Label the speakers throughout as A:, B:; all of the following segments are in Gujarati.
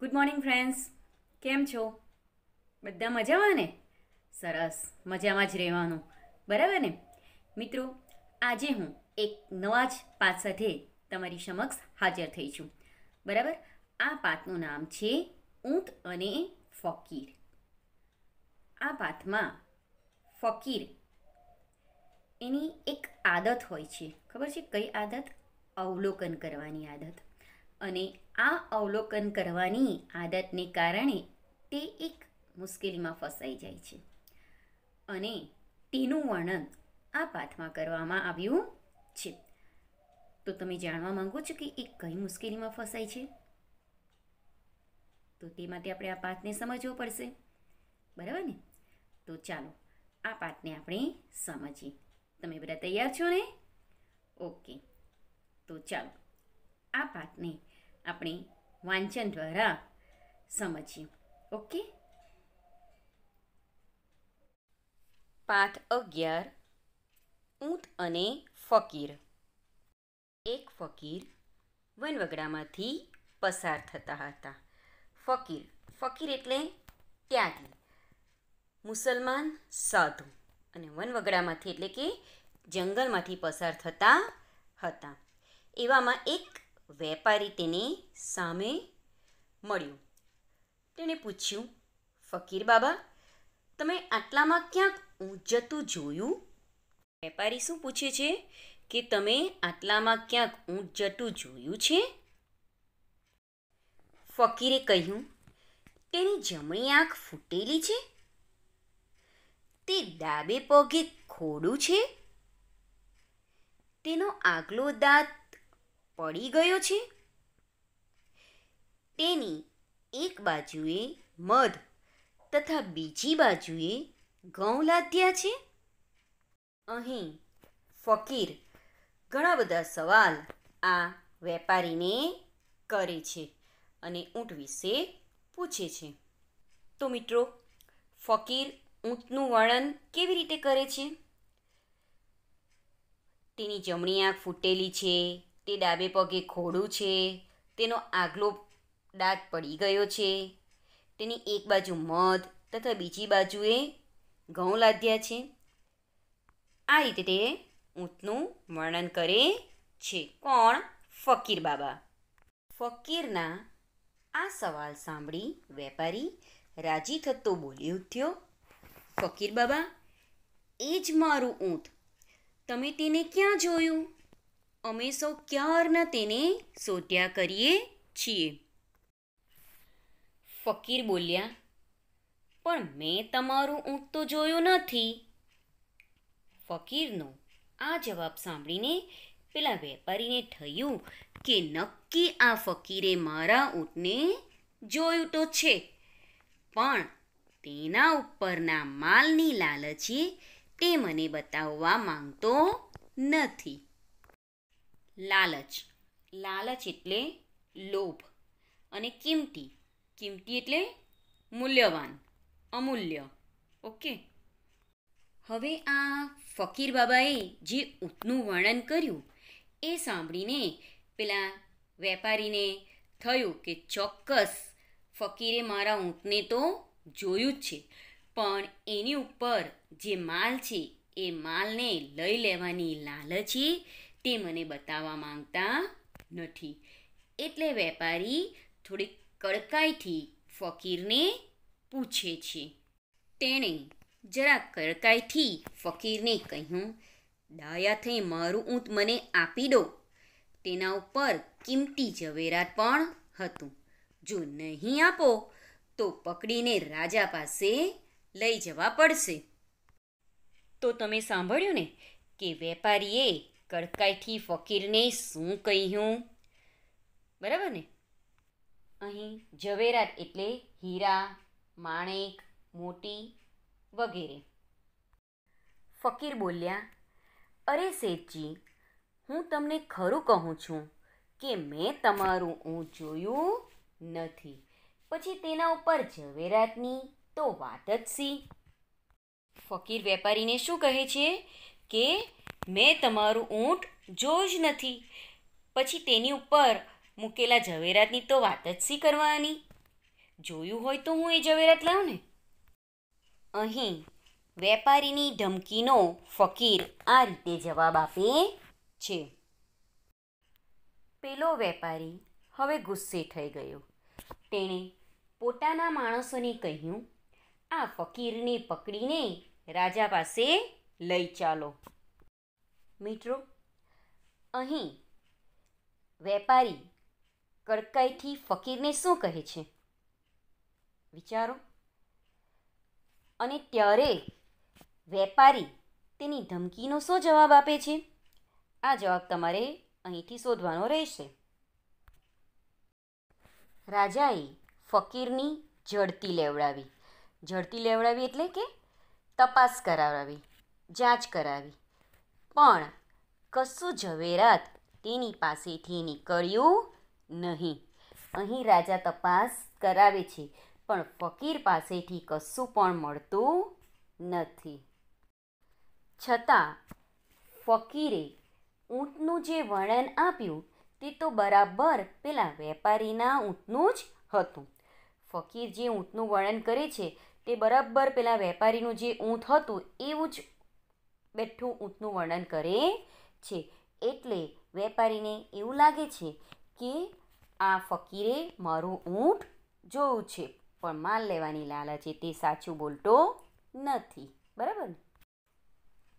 A: ગુડ મોર્નિંગ ફ્રેન્ડ્સ કેમ છો બધા મજામાં ને સરસ મજામાં જ રહેવાનું બરાબર ને મિત્રો આજે હું એક નવા જ પાઠ સાથે તમારી સમક્ષ હાજર થઈ છું બરાબર આ પાઠનું નામ છે ઊંટ અને ફકીર આ પાઠમાં ફકીર એની એક આદત હોય છે ખબર છે કઈ આદત અવલોકન કરવાની આદત અને આ અવલોકન કરવાની આદતને કારણે તે એક મુશ્કેલીમાં ફસાઈ જાય છે અને તેનું વર્ણન આ પાઠમાં કરવામાં આવ્યું છે તો તમે જાણવા માંગો છો કે એ કઈ મુશ્કેલીમાં ફસાય છે તો તે માટે આપણે આ પાઠને સમજવો પડશે બરાબર ને તો ચાલો આ પાઠને આપણે સમજીએ તમે બધા તૈયાર છો ને ઓકે તો ચાલો આ પાઠને આપણે વાંચન દ્વારા સમજીએ ઓકે પાઠ અગિયાર ઊંટ અને ફકીર એક ફકીર વનવગડામાંથી પસાર થતા હતા ફકીર ફકીર એટલે ત્યાગી મુસલમાન સાધુ અને વનવગડામાંથી એટલે કે જંગલમાંથી પસાર થતા હતા એવામાં એક વેપારી તેને સામે મળ્યું તેણે પૂછ્યું ફકીર બાબા તમે આટલામાં ક્યાંક ઊંચતું જોયું વેપારી શું પૂછે છે કે તમે આટલામાં ક્યાંક ઊંચ જતું જોયું છે ફકીરે કહ્યું તેની જમણી આંખ ફૂટેલી છે તે ડાબે પગે ખોડું છે તેનો આગલો દાંત પડી ગયો છે તેની એક બાજુએ મધ તથા બીજી બાજુએ ઘઉં લાદ્યા છે અહીં ફકીર ઘણા બધા સવાલ આ વેપારીને કરે છે અને ઊંટ વિશે પૂછે છે તો મિત્રો ફકીર ઊંટનું વર્ણન કેવી રીતે કરે છે તેની જમણી આંખ ફૂટેલી છે તે ડાબે પગે ખોડું છે તેનો આગલો દાંત પડી ગયો છે તેની એક બાજુ મધ તથા બીજી બાજુએ ઘઉં લાદ્યા છે આ રીતે તે ઊંટનું વર્ણન કરે છે કોણ ફકીર બાબા ફકીરના આ સવાલ સાંભળી વેપારી રાજી થતો બોલી ઉઠ્યો ફકીર બાબા એ જ મારું ઊંટ તમે તેને ક્યાં જોયું અમે સૌ ક્યારના તેને શોધ્યા કરીએ છીએ ફકીર બોલ્યા પણ મેં તમારું ઊંટ તો જોયું નથી ફકીરનો આ જવાબ સાંભળીને પેલા વેપારીને થયું કે નક્કી આ ફકીરે મારા ઊંટને જોયું તો છે પણ તેના ઉપરના માલની લાલચી તે મને બતાવવા માંગતો નથી લાલચ લાલચ એટલે લોભ અને કિંમતી કિંમતી એટલે મૂલ્યવાન અમૂલ્ય ઓકે હવે આ ફકીર બાબાએ જે ઊંટનું વર્ણન કર્યું એ સાંભળીને પેલા વેપારીને થયું કે ચોક્કસ ફકીરે મારા ઊંટને તો જોયું જ છે પણ એની ઉપર જે માલ છે એ માલને લઈ લેવાની લાલચી તે મને બતાવવા માંગતા નથી એટલે વેપારી થોડીક કડકાઈથી ફકીરને પૂછે છે તેણે જરા કડકાઈથી ફકીરને કહ્યું દાયા થઈ મારું ઊંટ મને આપી દો તેના ઉપર કિંમતી જવેરાત પણ હતું જો નહીં આપો તો પકડીને રાજા પાસે લઈ જવા પડશે તો તમે સાંભળ્યું ને કે વેપારીએ કડકાઈથી ફકીરને શું કહ્યું બરાબર ને અહીં ઝવેરાત એટલે હીરા માણેક મોટી વગેરે ફકીર બોલ્યા અરે શેઠજી હું તમને ખરું કહું છું કે મેં તમારું ઊં જોયું નથી પછી તેના ઉપર ઝવેરાતની તો વાત જ સી ફકીર વેપારીને શું કહે છે કે મેં તમારું ઊંટ જો જ નથી પછી તેની ઉપર મૂકેલા ઝવેરાતની તો વાત જ શી કરવાની જોયું હોય તો હું એ ઝવેરાત લાવું ને અહીં વેપારીની ધમકીનો ફકીર આ રીતે જવાબ આપે છે પેલો વેપારી હવે ગુસ્સે થઈ ગયો તેણે પોતાના માણસોને કહ્યું આ ફકીરને પકડીને રાજા પાસે લઈ ચાલો મિત્રો અહીં વેપારી કડકાઈથી ફકીરને શું કહે છે વિચારો અને ત્યારે વેપારી તેની ધમકીનો શું જવાબ આપે છે આ જવાબ તમારે અહીંથી શોધવાનો રહેશે રાજાએ ફકીરની ઝડતી લેવડાવી ઝડતી લેવડાવી એટલે કે તપાસ કરાવડાવી જાંચ કરાવી પણ કશું ઝવેરાત તેની પાસેથી નીકળ્યું નહીં અહીં રાજા તપાસ કરાવે છે પણ ફકીર પાસેથી કશું પણ મળતું નથી છતાં ફકીરે ઊંટનું જે વર્ણન આપ્યું તે તો બરાબર પેલા વેપારીના ઊંટનું જ હતું ફકીર જે ઊંટનું વર્ણન કરે છે તે બરાબર પેલા વેપારીનું જે ઊંટ હતું એવું જ બેઠું ઊંટનું વર્ણન કરે છે એટલે વેપારીને એવું લાગે છે કે આ ફકીરે મારું ઊંટ જોયું છે પણ માલ લેવાની લાલચ છે તે સાચું બોલતો નથી બરાબર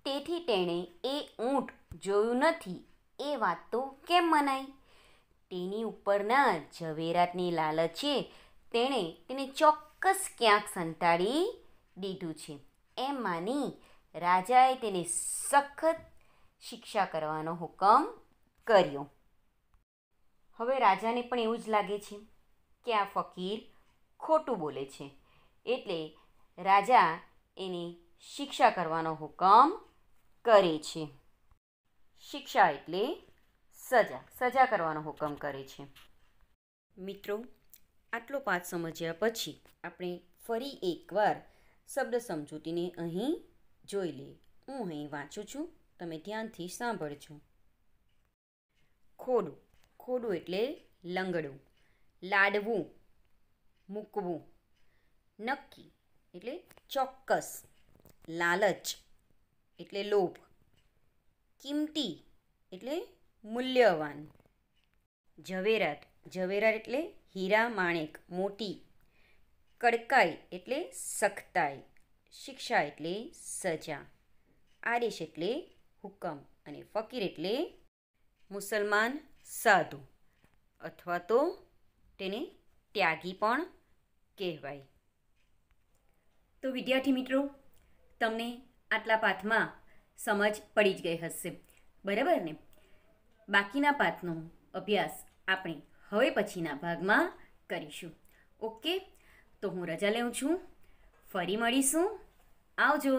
A: તેથી તેણે એ ઊંટ જોયું નથી એ વાત તો કેમ મનાઈ તેની ઉપરના ઝવેરાતની લાલચ છે તેણે તેને ચોક્કસ ક્યાંક સંતાડી દીધું છે એમ માની રાજાએ તેને સખત શિક્ષા કરવાનો હુકમ કર્યો હવે રાજાને પણ એવું જ લાગે છે કે આ ફકીર ખોટું બોલે છે એટલે રાજા એની શિક્ષા કરવાનો હુકમ કરે છે શિક્ષા એટલે સજા સજા કરવાનો હુકમ કરે છે મિત્રો આટલો પાઠ સમજ્યા પછી આપણે ફરી એકવાર શબ્દ સમજૂતીને અહીં જોઈ લે હું અહીં વાંચું છું તમે ધ્યાનથી સાંભળજો ખોડું ખોડું એટલે લંગડું લાડવું મૂકવું નક્કી એટલે ચોક્કસ લાલચ એટલે લોભ કિંમતી એટલે મૂલ્યવાન ઝવેરાટ ઝવેરાત એટલે હીરા માણેક મોટી કડકાઈ એટલે સખતાઈ શિક્ષા એટલે સજા આદેશ એટલે હુકમ અને ફકીર એટલે મુસલમાન સાધુ અથવા તો તેને ત્યાગી પણ કહેવાય તો વિદ્યાર્થી મિત્રો તમને આટલા પાઠમાં સમજ પડી જ ગઈ હશે બરાબર ને બાકીના પાઠનો અભ્યાસ આપણે હવે પછીના ભાગમાં કરીશું ઓકે તો હું રજા લઉં છું ફરી મળીશું આવજો